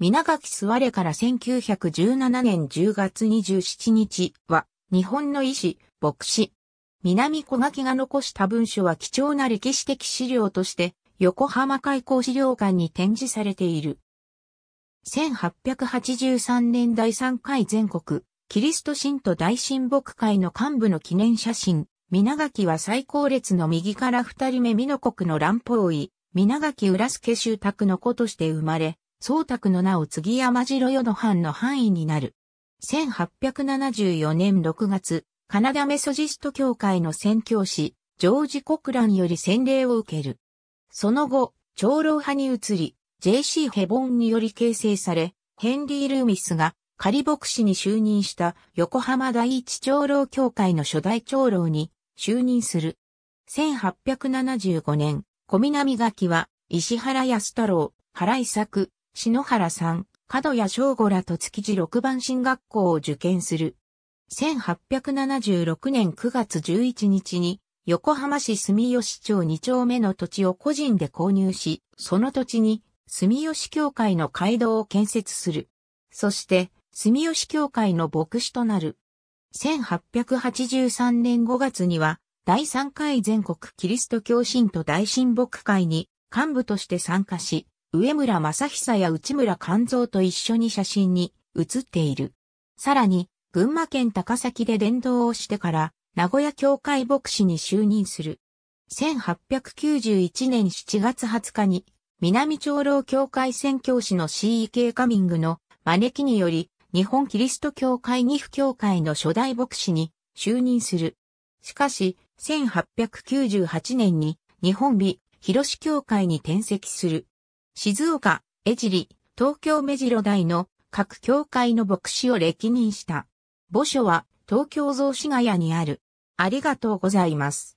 皆垣すわれから1917年10月27日は、日本の医師、牧師。南小垣が残した文書は貴重な歴史的資料として、横浜開港資料館に展示されている。1883年第3回全国、キリスト神徒大神牧会の幹部の記念写真、皆垣は最高列の右から二人目美濃国の乱法医、皆垣浦助修卓の子として生まれ、宗卓の名を継ぎ山城の藩の範囲になる。1874年6月、カナダメソジスト協会の宣教師、ジョージ・コクランより洗礼を受ける。その後、長老派に移り、J.C. ヘボンにより形成され、ヘンリー・ルーミスが仮牧師に就任した横浜第一長老協会の初代長老に就任する。1875年、小南垣は石原康太郎、原井作、篠原さん、角谷翔吾らと築地六番新学校を受験する。1876年9月11日に、横浜市住吉町2丁目の土地を個人で購入し、その土地に住吉教会の街道を建設する。そして、住吉教会の牧師となる。1883年5月には、第3回全国キリスト教信徒大神牧会に幹部として参加し、上村正久や内村勘蔵と一緒に写真に写っている。さらに、群馬県高崎で伝道をしてから、名古屋教会牧師に就任する。1891年7月20日に、南長老教会宣教師の C.E.K. カミングの招きにより、日本キリスト教会岐阜教会の初代牧師に就任する。しかし、1898年に日本美広志教会に転籍する。静岡、江尻、東京目白台の各教会の牧師を歴任した。墓所は東京雑司ヶ谷にある。ありがとうございます。